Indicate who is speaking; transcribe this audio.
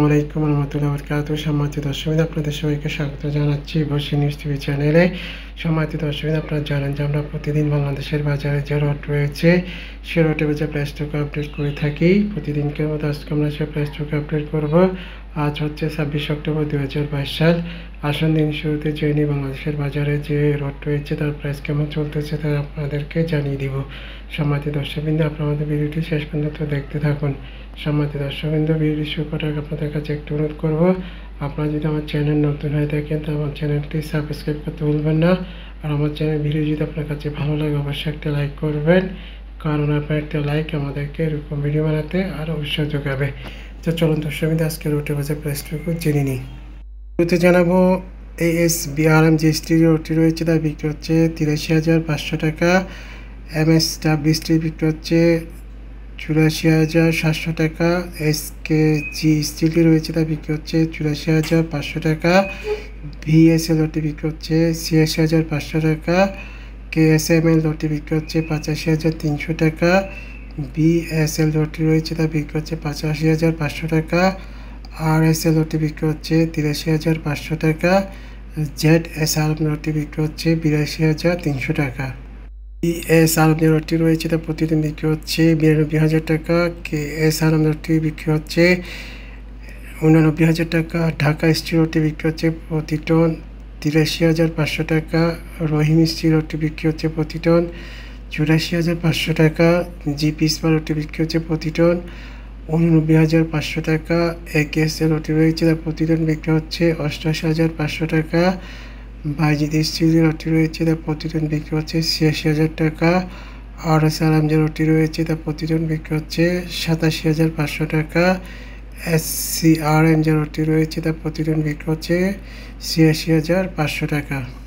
Speaker 1: আসসালামু আলাইকুম রহমতুল্লাহ সম্মানিত দর্শক আপনাদের সবাইকে স্বাগত জানাচ্ছি বসে নিউজ টিভি চ্যানেলে সম্মানিত দর্শক আপনারা জানেন যে আমরা প্রতিদিন বাংলাদেশের বাজারে যে রট রয়েছে সে রটে বাজার প্লাস্টকে আপডেট করে থাকি প্রতিদিনকার মতো আজকে আমরা সে প্লাস্টকে আপডেট করব আজ হচ্ছে ছাব্বিশ অক্টোবর দু সাল আসন দিন শুরুতে নিয়ে বাংলাদেশের বাজারে যে রট রয়েছে তার প্রাইস কেমন চলতেছে তা আপনাদেরকে জানিয়ে দিব সম্মানিত দর্শকবৃন্দ আপনার আমাদের ভিডিওটি শেষ পর্যন্ত দেখতে থাকুন সম্মানিত দর্শকবৃন্দ ভিডিওটি শুরু করার আপনাদের আপনাদের কাছে একটু অনুরোধ করবো আপনারা যদি আমার চ্যানেল নতুন হয়ে থাকেন তো আমার চ্যানেলটি সাবস্ক্রাইব করতে ভুলবেন না আর আমার চ্যানেল ভিডিও যদি আপনার কাছে ভালো লাগে অবশ্যই একটা লাইক করবেন কারণ আপনার একটা লাইক আমাদেরকে এরকম ভিডিও বানাতে আরও উৎসাহ যোগাবে তো চলুন দর্শকবিন্দু আজকে রুটে বাজার প্রেসটুকু জেনে নিই শুরুতে জানাবো এই এস বিআরএম জিএসটি রুটি রয়েছে তার বিক্রি হচ্ছে তিরাশি হাজার পাঁচশো টাকা এম এস ডাব্লিউএসটি বিক্রি হচ্ছে চুরাশি হাজার সাতশো টাকা কে জি স্টিলটি রয়েছে তা বিক্রি হচ্ছে চুরাশি হাজার পাঁচশো টাকা ভিএসএল লটটি বিক্রি হচ্ছে ছিয়াশি হাজার পাঁচশো টাকা কে এস এম এল লটটি বিক্রি হচ্ছে পঁচাশি হাজার তিনশো টাকা বিএসএল লটটি রয়েছে তা বিক্রি হচ্ছে পঁচাশি হাজার পাঁচশো টাকা আর এস এল লটটি বিক্রি হচ্ছে তিরাশি হাজার পাঁচশো টাকা জেড এস আর লটটি বিক্রি হচ্ছে বিরাশি হাজার তিনশো টাকা এস আর আমদানি রয়েছে তা প্রতিদিন বিক্রি হচ্ছে বিরানব্বই হাজার টাকা কে এস আর আমদানি বিক্রি হচ্ছে উনানব্বই হাজার টাকা ঢাকা স্টিরোটি বিক্রি হচ্ছে প্রতি টন তিরাশি হাজার পাঁচশো টাকা রহিম স্টিরোটি বিক্রি হচ্ছে প্রতি টন চুরাশি হাজার পাঁচশো টাকা জিপি ওটি বিক্রি হচ্ছে প্রতি টন উননব্বই হাজার পাঁচশো টাকা এ কে এস রটি রয়েছে তার প্রতিদিন বিক্রি হচ্ছে অষ্টআশি হাজার পাঁচশো টাকা বাইজিদের স্টিল যে রয়েছে তার প্রতিদিন বিক্রি হচ্ছে ছিয়াশি হাজার টাকা আর সালাম যে রুটি রয়েছে তার প্রতিদিন বিক্রি হচ্ছে সাতাশি হাজার পাঁচশো টাকা এস সি আর এম যে রুটি রয়েছে তার প্রতিদিন বিক্রি হচ্ছে ছিয়াশি হাজার পাঁচশো টাকা